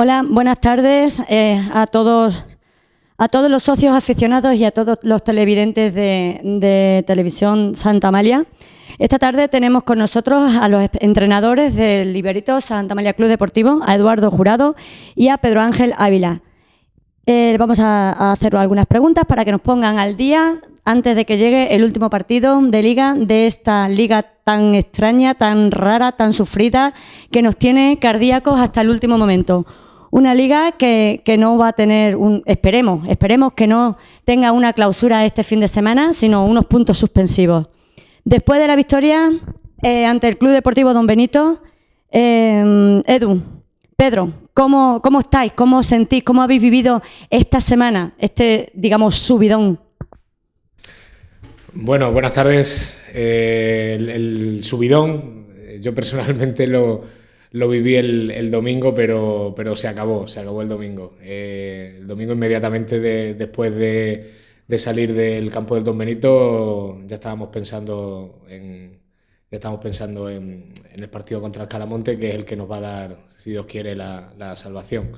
Hola, buenas tardes eh, a todos. A todos los socios aficionados y a todos los televidentes de, Televisión Santa María. Esta tarde tenemos con nosotros a los entrenadores del Liberito Santa María Club Deportivo, a Eduardo Jurado y a Pedro Ángel Ávila. Eh, vamos a, a hacer algunas preguntas para que nos pongan al día antes de que llegue el último partido de liga, de esta liga tan extraña, tan rara, tan sufrida, que nos tiene cardíacos hasta el último momento. Una liga que, no va a tener un, esperemos, esperemos que no tenga una clausura este fin de semana, sino unos puntos suspensivos. Después de la victoria eh, ante el Club Deportivo Don Benito, eh, Edu, Pedro, ¿cómo, ¿cómo estáis? ¿Cómo os sentís? ¿Cómo habéis vivido esta semana, este, digamos, subidón? Bueno, buenas tardes. Eh, el subidón, yo personalmente lo, lo viví el, domingo, pero, pero se acabó, se acabó el domingo. Eh, el domingo inmediatamente después de, salir del campo del Don Benito ya estábamos pensando en, pensando en, el partido contra el Calamonte, que es el que nos va a dar, si Dios quiere, la, salvación.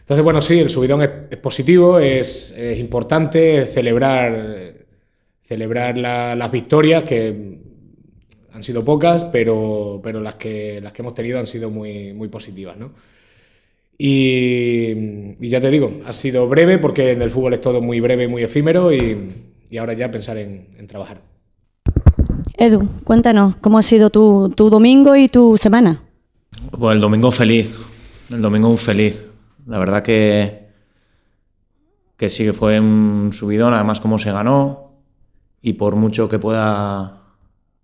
Entonces, bueno, sí, el subidón es, positivo, es, importante celebrar, celebrar las victorias, que han sido pocas, pero, las, que, las que hemos tenido han sido muy, muy positivas. Y, ya te digo, ha sido breve porque en el fútbol es todo muy breve, muy efímero y, ahora ya pensar en, trabajar. Edu, cuéntanos, ¿cómo ha sido tu, domingo y tu semana? Pues el domingo feliz, el domingo feliz. La verdad que, que sí que fue un subidón, además cómo se ganó y por mucho que pueda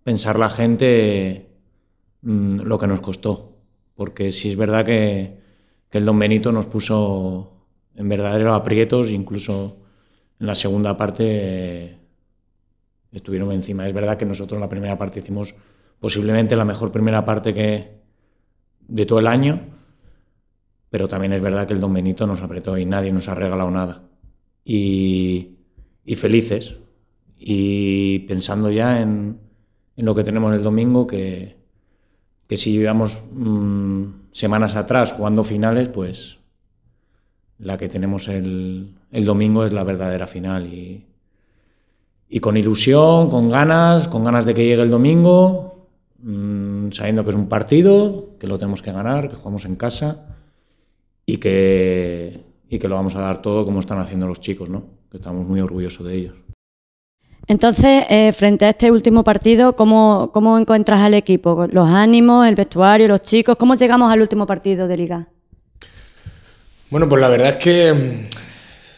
pensar la gente mm, lo que nos costó. Porque si es verdad que, el Don Benito nos puso en verdaderos aprietos, incluso en la segunda parte eh, estuvieron encima. Es verdad que nosotros en la primera parte hicimos posiblemente la mejor primera parte que de todo el año, pero también es verdad que el Don Benito nos apretó y nadie nos ha regalado nada. y felices, y pensando ya en, en lo que tenemos el domingo, que, si llevamos mm, semanas atrás jugando finales, pues la que tenemos el, el domingo es la verdadera final. Y, con ilusión, con ganas, con ganas de que llegue el domingo, mm, sabiendo que es un partido, que lo tenemos que ganar, que jugamos en casa y que, y que lo vamos a dar todo como están haciendo los chicos, ¿no? que estamos muy orgullosos de ellos. Entonces, eh, frente a este último partido, ¿cómo, encuentras al equipo? ¿Los ánimos, el vestuario, los chicos? ¿Cómo llegamos al último partido de liga? Bueno, pues la verdad es que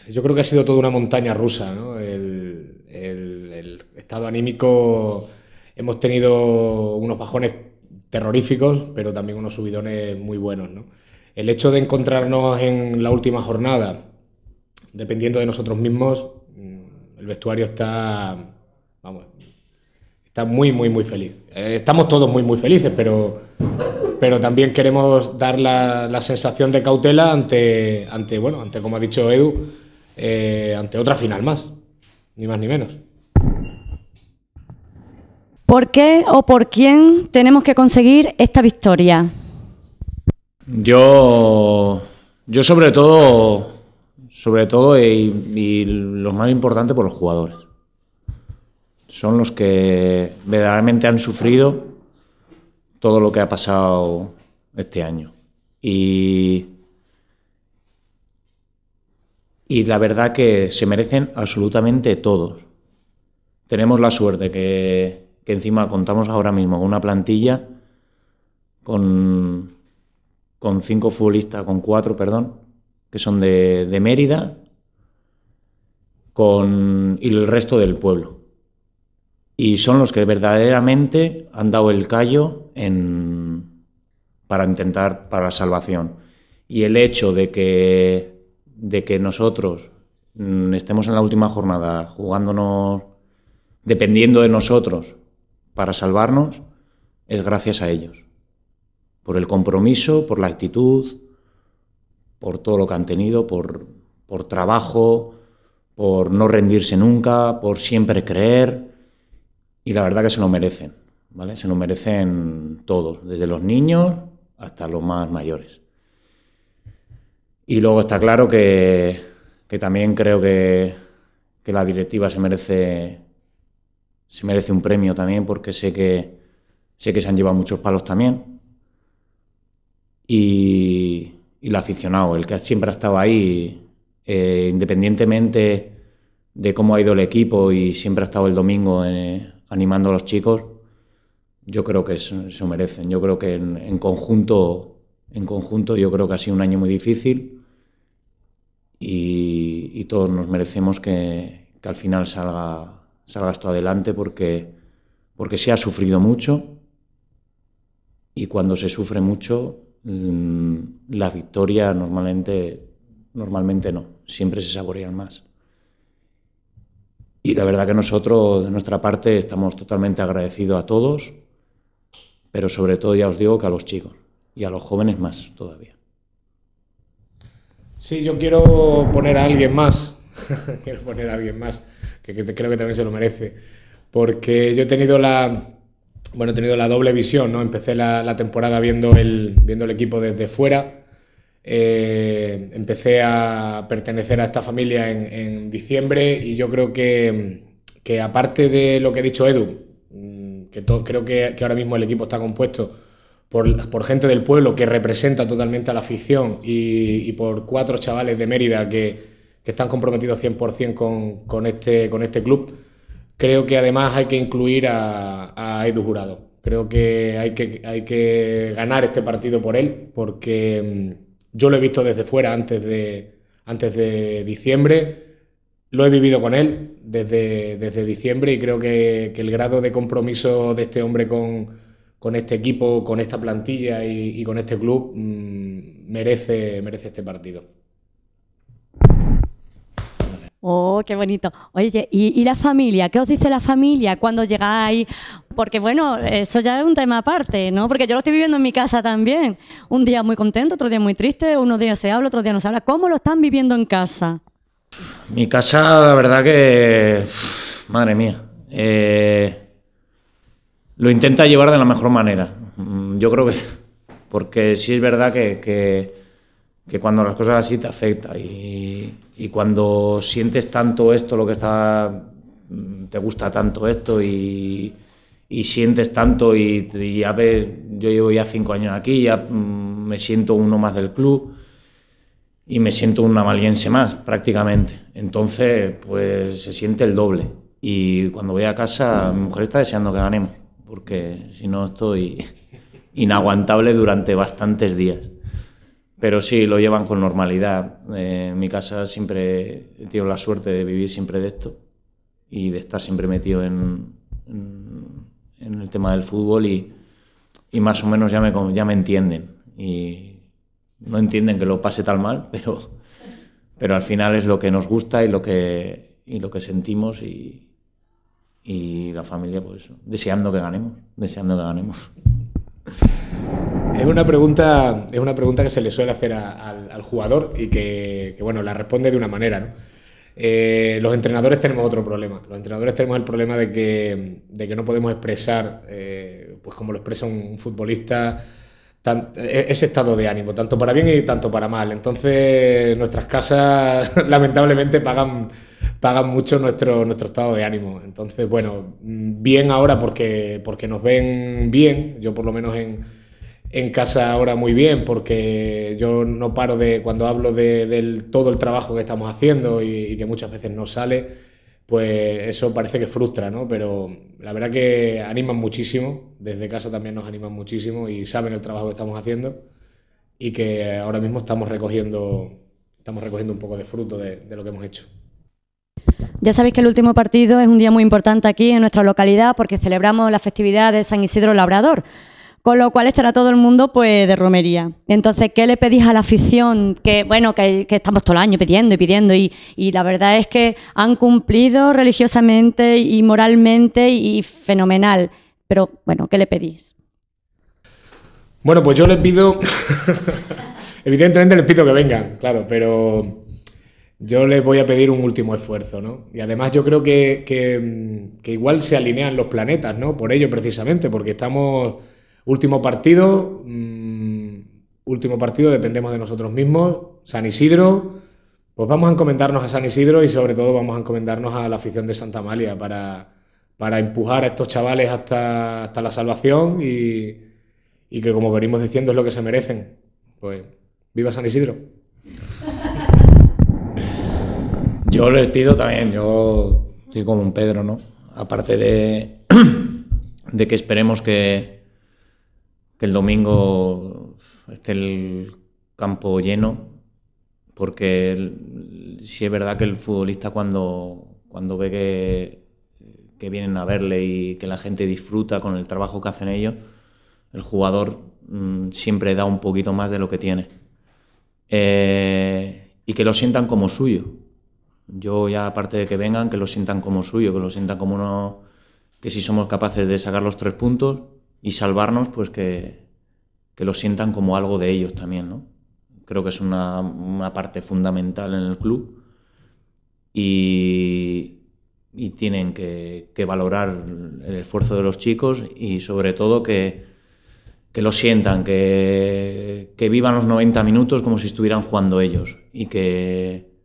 mm, yo creo que ha sido toda una montaña rusa. ¿no? El, el estado anímico, hemos tenido unos bajones terroríficos, pero también unos subidones muy buenos. ¿no? El hecho de encontrarnos en la última jornada, dependiendo de nosotros mismos, el vestuario está, vamos, está muy, muy, muy feliz. Eh, estamos todos muy, muy felices, pero, pero también queremos dar la, sensación de cautela ante, ante, bueno, ante, como ha dicho Edu, eh, ante otra final más, ni más ni menos. ¿Por qué o por quién tenemos que conseguir esta victoria? Yo, yo sobre todo sobre todo eh, y, lo más importante por los jugadores. Son los que verdaderamente han sufrido todo lo que ha pasado este año. Y, y la verdad que se merecen absolutamente todos. Tenemos la suerte que, que encima contamos ahora mismo con una plantilla con, con cinco futbolistas, con cuatro, perdón, que son de, Mérida, con, y el resto del pueblo. Y son los que verdaderamente han dado el callo en, para intentar para la salvación. Y el hecho de que, de que nosotros mm, estemos en la última jornada jugándonos, dependiendo de nosotros para salvarnos, es gracias a ellos. Por el compromiso, por la actitud, por todo lo que han tenido, por, trabajo, por no rendirse nunca, por siempre creer. Y la verdad que se lo merecen, Se lo merecen todos, desde los niños hasta los más mayores. Y luego está claro que, también creo que, que, la directiva se merece, se merece un premio también, porque sé que, sé que se han llevado muchos palos también. Y, y el aficionado, el que siempre ha estado ahí, eh, independientemente de cómo ha ido el equipo y siempre ha estado el domingo eh, animando a los chicos, yo creo que se, merecen. Yo creo que en, conjunto, en conjunto, yo creo que ha sido un año muy difícil y, y todos nos merecemos que, que, al final salga, salga esto adelante porque, porque se ha sufrido mucho y cuando se sufre mucho Mm, la victoria normalmente, normalmente no, siempre se saborean más. Y la verdad que nosotros, de nuestra parte, estamos totalmente agradecidos a todos, pero sobre todo ya os digo que a los chicos y a los jóvenes más todavía. Sí, yo quiero poner a alguien más, quiero poner a alguien más, que, que creo que también se lo merece, porque yo he tenido la, bueno, he tenido la doble visión, ¿no? Empecé la, temporada viendo el, viendo el equipo desde fuera. Eh, empecé a pertenecer a esta familia en, diciembre y yo creo que, aparte de lo que ha dicho Edu, mm, que todo, creo que, ahora mismo el equipo está compuesto por, por, gente del pueblo que representa totalmente a la afición y, por cuatro chavales de Mérida que, están comprometidos 100% con, este, con este club Creo que además hay que incluir a, Edu Jurado. Creo que hay, que hay que ganar este partido por él, porque mm, yo lo he visto desde fuera antes de, antes de diciembre, lo he vivido con él desde, desde diciembre y creo que, el grado de compromiso de este hombre con, con este equipo, con esta plantilla y, con este club mm, merece, merece este partido. Oh, qué bonito. Oye, ¿y, la familia? ¿Qué os dice la familia cuando llegáis? Porque bueno, eso ya es un tema aparte, ¿no? Porque yo lo estoy viviendo en mi casa también. Un día muy contento, otro día muy triste, unos días se habla, otros días no se habla. ¿Cómo lo están viviendo en casa? Mi casa, la verdad que... Madre mía. Eh, lo intenta llevar de la mejor manera. Mm, yo creo que... Porque sí es verdad que que cuando las cosas así te afecta y, cuando sientes tanto esto, lo que está, mm, te gusta tanto esto y, sientes tanto y, ya ves, yo llevo ya cinco años aquí, ya mm, me siento uno más del club y me siento un amaliense más prácticamente. Entonces, pues se siente el doble. Y cuando voy a casa, mi mujer está deseando que ganemos, porque si no estoy inaguantable durante bastantes días. Pero sí, lo llevan con normalidad. Eh, en mi casa siempre he tenido la suerte de vivir siempre de esto y de estar siempre metido en, en, el tema del fútbol y, y, más o menos ya me, ya me entienden. Y no entienden que lo pase tan mal, pero, pero al final es lo que nos gusta y lo que, y lo que sentimos y, y la familia, pues deseando que ganemos, deseando que ganemos. Es una pregunta, es una pregunta que se le suele hacer al, jugador y que, bueno, la responde de una manera, eh, los entrenadores tenemos otro problema. Los entrenadores tenemos el problema de que, que no podemos expresar, eh, pues como lo expresa un futbolista, e, ese estado de ánimo, tanto para bien y tanto para mal. Entonces, nuestras casas lamentablemente pagan pagan mucho nuestro, nuestro estado de ánimo. Entonces, bueno, bien ahora porque, porque nos ven bien, yo por lo menos en, casa ahora muy bien, porque yo no paro de, cuando hablo de, todo el trabajo que estamos haciendo y, que muchas veces no sale, pues eso parece que frustra, ¿no? Pero la verdad que animan muchísimo, desde casa también nos animan muchísimo y saben el trabajo que estamos haciendo y que ahora mismo estamos recogiendo, estamos recogiendo un poco de fruto de lo que hemos hecho. Ya sabéis que el último partido es un día muy importante aquí en nuestra localidad porque celebramos la festividad de San Isidro Labrador, con lo cual estará todo el mundo pues de romería. Entonces, ¿qué le pedís a la afición? Que bueno, que, estamos todo el año pidiendo y pidiendo y, y, la verdad es que han cumplido religiosamente y moralmente y fenomenal. Pero bueno, ¿qué le pedís? Bueno, pues yo les pido, evidentemente les pido que vengan, claro, pero yo les voy a pedir un último esfuerzo, ¿no? Y además yo creo que, mm, igual se alinean los planetas, ¿no? Por ello precisamente, porque estamos último partido, mm, último partido, dependemos de nosotros mismos, San Isidro, pues vamos a encomendarnos a San Isidro y sobre todo vamos a encomendarnos a la afición de Santa Amalia para, empujar a estos chavales hasta, la salvación y, y que como venimos diciendo es lo que se merecen. Pues viva San Isidro. Yo les pido también, yo estoy como un Pedro, ¿no? Aparte de, de que esperemos que, que el domingo esté el campo lleno, porque si es verdad que el futbolista cuando, cuando ve que, vienen a verle y que la gente disfruta con el trabajo que hacen ellos, el jugador mm, siempre da un poquito más de lo que tiene. Eh, y que lo sientan como suyo, yo ya aparte de que vengan, que lo sientan como suyo, que lo sientan como uno, que si somos capaces de sacar los tres puntos y salvarnos, pues que, que lo sientan como algo de ellos también, ¿no? Creo que es una, parte fundamental en el club y, y tienen que, que, valorar el esfuerzo de los chicos y sobre todo que, que lo sientan, que, que vivan los 90 minutos como si estuvieran jugando ellos y que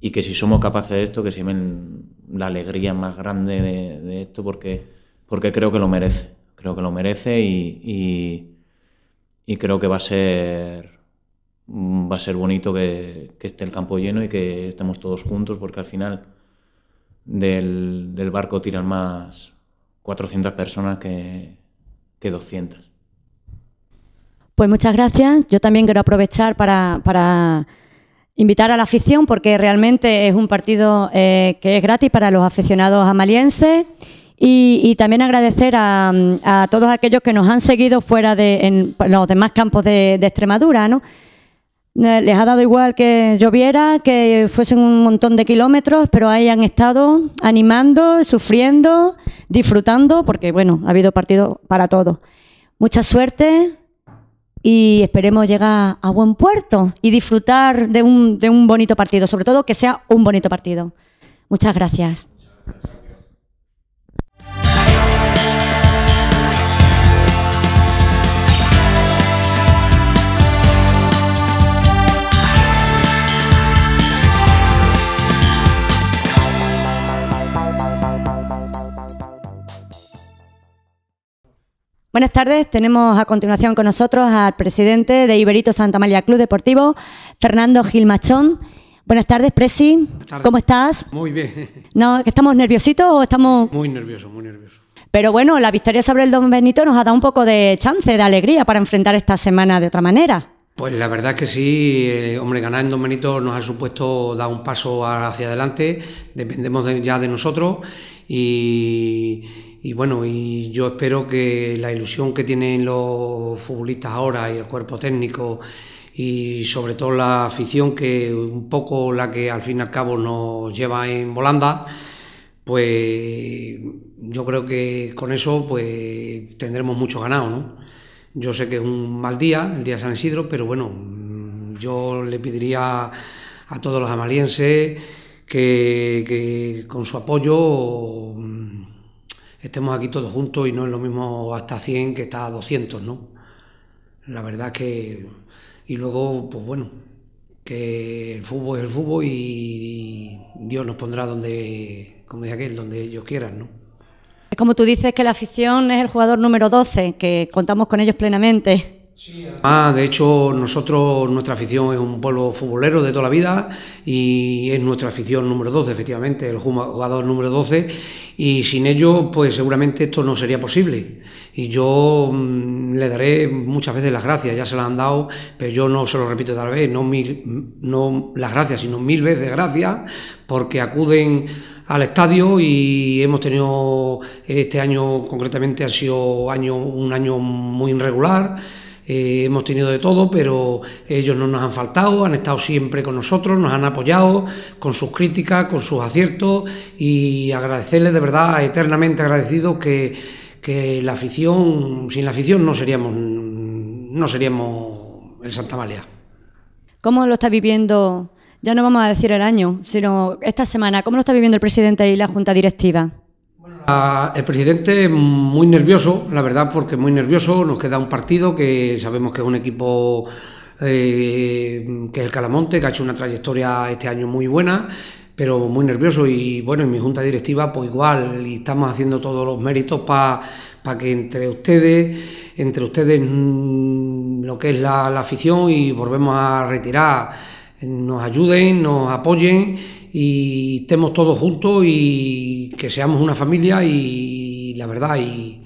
y que si somos capaces de esto, que se ven la alegría más grande de, esto, porque, porque creo que lo merece. Creo que lo merece y, creo que va a ser va a ser bonito que, esté el campo lleno y que estemos todos juntos, porque al final del, barco tiran más 400 personas que, 200. Pues muchas gracias. Yo también quiero aprovechar para invitar a la afición porque realmente es un partido eh, que es gratis para los aficionados amalienses y, también agradecer a, todos aquellos que nos han seguido fuera de en, los demás campos de, Extremadura, ¿no? Eh, les ha dado igual que lloviera, que fuesen un montón de kilómetros, pero ahí han estado animando, sufriendo, disfrutando, porque bueno, ha habido partido para todos. Mucha suerte, y esperemos llegar a buen puerto y disfrutar de un, de un bonito partido, sobre todo que sea un bonito partido. Muchas gracias. Buenas tardes, tenemos a continuación con nosotros al presidente de Iberito Santa María Club Deportivo, Fernando Gilmachón. Buenas tardes, Presi. ¿Cómo estás? Muy bien. No, ¿Estamos nerviositos o estamos...? Muy nerviosos, muy nervioso. Pero bueno, la victoria sobre el Don Benito nos ha dado un poco de chance, de alegría para enfrentar esta semana de otra manera. Pues la verdad que sí, eh, hombre, ganar en Don Benito nos ha supuesto dar un paso hacia adelante, dependemos ya de nosotros y y bueno, y yo espero que la ilusión que tienen los futbolistas ahora y el cuerpo técnico y sobre todo la afición que un poco la que al fin y al cabo nos lleva en volanda, pues yo creo que con eso pues tendremos mucho ganado, Yo sé que es un mal día, el día de San Isidro, pero bueno, yo le pediría a todos los amalienses que con su apoyo estemos aquí todos juntos y no es lo mismo hasta 100 que a 200, ¿no? La verdad que... Y luego, pues bueno, que el fútbol es el fútbol y Dios nos pondrá donde, como dice aquel, donde ellos quieran, ¿no? Es como tú dices que la afición es el jugador número 12, que contamos con ellos plenamente. Ah, de hecho, nosotros, nuestra afición es un pueblo futbolero de toda la vida y es nuestra afición número 12, efectivamente, el jugador número 12. Y sin ello, pues seguramente esto no sería posible. Y yo mm, le daré muchas veces las gracias, ya se las han dado, pero yo no se lo repito tal vez, no, mil, no las gracias, sino mil veces gracias, porque acuden al estadio y hemos tenido, este año concretamente ha sido año, un año muy irregular eh, hemos tenido de todo, pero ellos no nos han faltado, han estado siempre con nosotros, nos han apoyado con sus críticas, con sus aciertos y agradecerles de verdad, eternamente agradecidos que, la afición, sin la afición no seríamos, no seríamos el Santa María. ¿Cómo lo está viviendo? Ya no vamos a decir el año, sino esta semana. ¿Cómo lo está viviendo el presidente y la junta directiva? Ah, el presidente muy nervioso, la verdad, porque muy nervioso. Nos queda un partido que sabemos que es un equipo eh, que es el Calamonte, que ha hecho una trayectoria este año muy buena, pero muy nervioso. Y bueno, en mi junta directiva, pues igual, y estamos haciendo todos los méritos para que entre ustedes, entre ustedes, mm, lo que es la afición, y volvemos a retirar, nos ayuden, nos apoyen y estemos todos juntos y que seamos una familia y la verdad y,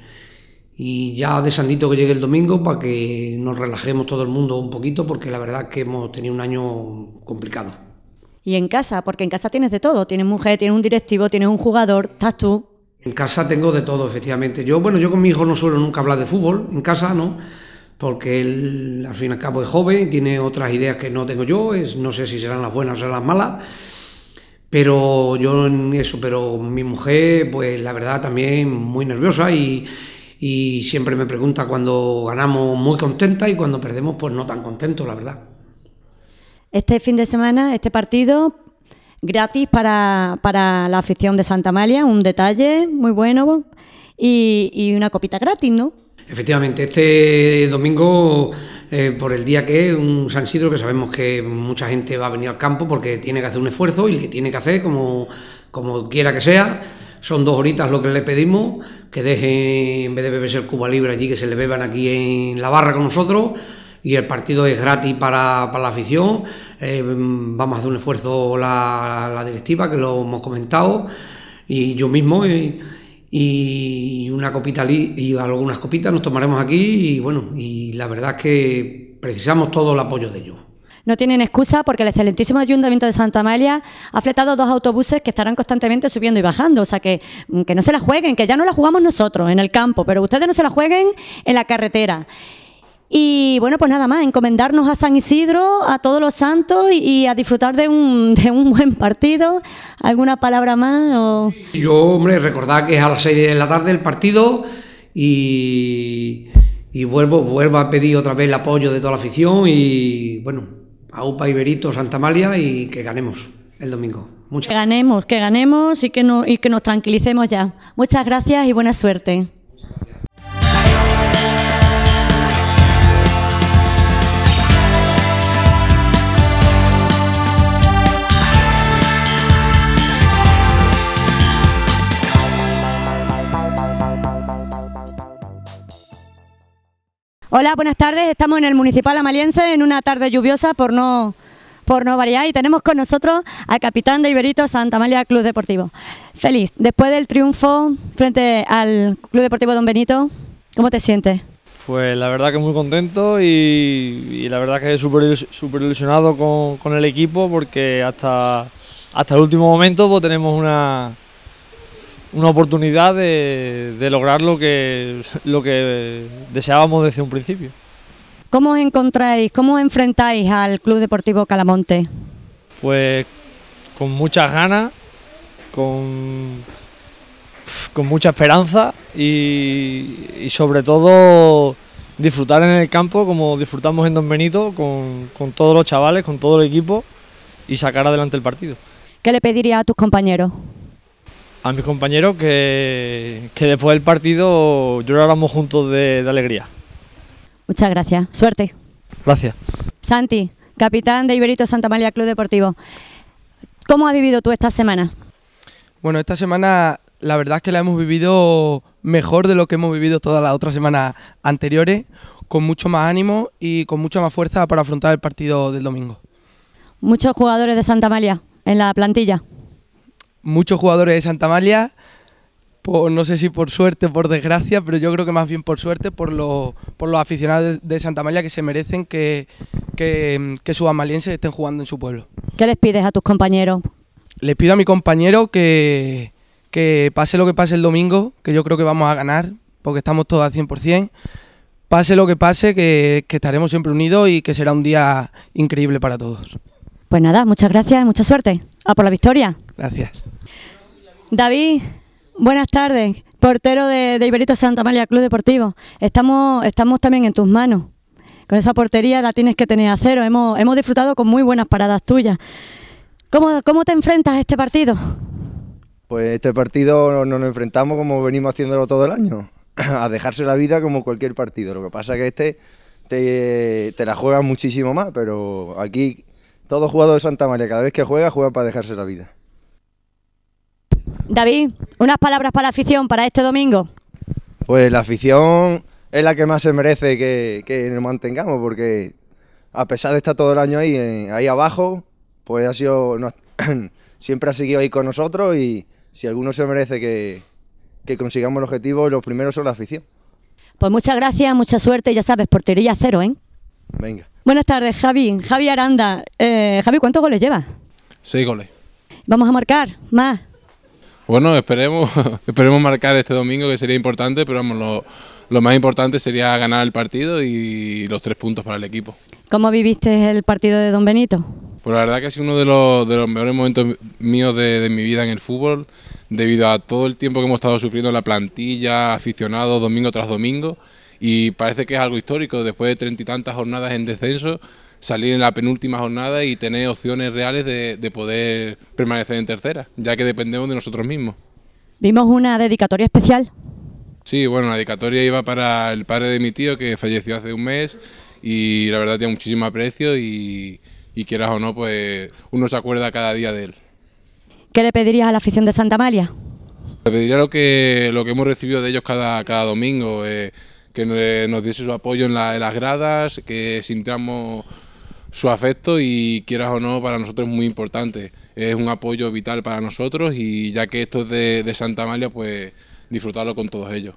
ya de Sandito que llegue el domingo para que nos relajemos todo el mundo un poquito porque la verdad es que hemos tenido un año complicado. Y en casa, porque en casa tienes de todo, tienes mujer, tienes un directivo, tienes un jugador, estás tú. En casa tengo de todo, efectivamente. Yo, bueno, yo con mi hijo no suelo nunca hablar de fútbol, en casa no, porque él al fin y al cabo es joven, tiene otras ideas que no tengo yo, es, no sé si serán las buenas o las malas pero yo en eso, pero mi mujer, pues la verdad también muy nerviosa y, y siempre me pregunta cuando ganamos muy contenta y cuando perdemos pues no tan contento, la verdad. Este fin de semana, este partido gratis para, la afición de Santa María, un detalle muy bueno y, y una copita gratis, ¿no? Efectivamente, este domingo eh, por el día que es, un San Isidro que sabemos que mucha gente va a venir al campo porque tiene que hacer un esfuerzo y le tiene que hacer como, quiera que sea. Son dos horitas lo que le pedimos, que dejen, en vez de beberse el Cuba Libre allí, que se le beban aquí en la barra con nosotros y el partido es gratis para, la afición. Eh, vamos a hacer un esfuerzo la, directiva, que lo hemos comentado, y yo mismo y una copita y algunas copitas nos tomaremos aquí y bueno, y la verdad es que precisamos todo el apoyo de ellos. No tienen excusa porque el excelentísimo Ayuntamiento de Santa Amalia ha fletado dos autobuses que estarán constantemente subiendo y bajando. O sea, que, que no se la jueguen, que ya no la jugamos nosotros en el campo, pero ustedes no se la jueguen en la carretera. Y bueno, pues nada más, encomendarnos a San Isidro, a todos los santos y, a disfrutar de un, de un, buen partido. ¿Alguna palabra más? Yo, hombre, recordad que es a las 6 de la tarde el partido y, y, vuelvo, vuelvo a pedir otra vez el apoyo de toda la afición y bueno, a UPA Iberito, Santa Malia y que ganemos el domingo. Que ganemos, que ganemos y que, no, y que nos tranquilicemos ya. Muchas gracias y buena suerte. Hola, buenas tardes. Estamos en el Municipal Amaliense en una tarde lluviosa por no, por no variar y tenemos con nosotros al capitán de Iberito Santa María Club Deportivo. Feliz, después del triunfo frente al Club Deportivo Don Benito, ¿cómo te sientes? Pues la verdad que muy contento y, la verdad que súper ilusionado con, el equipo porque hasta, hasta el último momento pues tenemos una, una oportunidad de, lograr lo que, lo que deseábamos desde un principio. ¿Cómo os encontráis, cómo enfrentáis al Club Deportivo Calamonte? Pues con muchas ganas, con, con mucha esperanza y, sobre todo disfrutar en el campo como disfrutamos en Don Benito con, con todos los chavales, con todo el equipo y sacar adelante el partido. ¿Qué le pediría a tus compañeros? A mis compañeros que, después del partido llorábamos juntos de, de alegría. Muchas gracias. Suerte. Gracias. Santi, capitán de Iberito Santa María Club Deportivo. ¿Cómo has vivido tú esta semana? Bueno, esta semana la verdad es que la hemos vivido mejor de lo que hemos vivido todas las otras semanas anteriores, con mucho más ánimo y con mucha más fuerza para afrontar el partido del domingo. Muchos jugadores de Santa María en la plantilla muchos jugadores de Santa María, por, no sé si por suerte o por desgracia, pero yo creo que más bien por suerte, por, los, por los aficionados de, Santa María que se merecen que, sus amalienses estén jugando en su pueblo. ¿Qué les pides a tus compañeros? Les pido a mi compañero que, pase lo que pase el domingo, que yo creo que vamos a ganar, porque estamos todos al 100%. Pase lo que pase, que, que estaremos siempre unidos y que será un día increíble para todos. Pues nada, muchas gracias y mucha suerte. A por la victoria. Gracias. David, buenas tardes, portero de, de Iberito Santa María Club Deportivo. Estamos, estamos también en tus manos. Con esa portería la tienes que tener a cero. Hemos, hemos disfrutado con muy buenas paradas tuyas. ¿Cómo, cómo te enfrentas a este partido? Pues este partido no nos enfrentamos como venimos haciéndolo todo el año, a dejarse la vida como cualquier partido. Lo que pasa es que este te, la juegas muchísimo más, pero aquí todo jugador de Santa María, cada vez que juega, juega para dejarse la vida. David, unas palabras para la afición para este domingo. Pues la afición es la que más se merece que, nos mantengamos, porque a pesar de estar todo el año ahí, ahí abajo, pues ha sido, siempre ha seguido ahí con nosotros y si alguno se merece que, consigamos el objetivo, los primeros son la afición. Pues muchas gracias, mucha suerte, ya sabes, portería cero, ¿eh? Venga. Buenas tardes, Javi. Javi Aranda. Eh, Javi, ¿cuántos goles llevas? Seis goles. Vamos a marcar más. Bueno, esperemos, esperemos marcar este domingo que sería importante, pero vamos, lo, más importante sería ganar el partido y los tres puntos para el equipo. ¿Cómo viviste el partido de Don Benito? Pues la verdad que ha sido uno de los, mejores momentos míos de, mi vida en el fútbol, debido a todo el tiempo que hemos estado sufriendo la plantilla, aficionados, domingo tras domingo, y parece que es algo histórico, después de treinta y tantas jornadas en descenso, salir en la penúltima jornada y tener opciones reales de, poder permanecer en tercera, ya que dependemos de nosotros mismos. Vimos una dedicatoria especial. Sí, bueno, la dedicatoria iba para el padre de mi tío que falleció hace un mes y la verdad tiene muchísimo aprecio y, y quieras o no, pues uno se acuerda cada día de él. ¿Qué le pedirías a la afición de Santa María? Le pediría lo que, lo que hemos recibido de ellos cada, cada domingo, eh, que nos, diese su apoyo en, en las gradas, que sintamos su afecto y quieras o no, para nosotros es muy importante. Es un apoyo vital para nosotros y ya que esto es de, Santa María, pues disfrutarlo con todos ellos.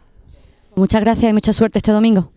Muchas gracias y mucha suerte este domingo.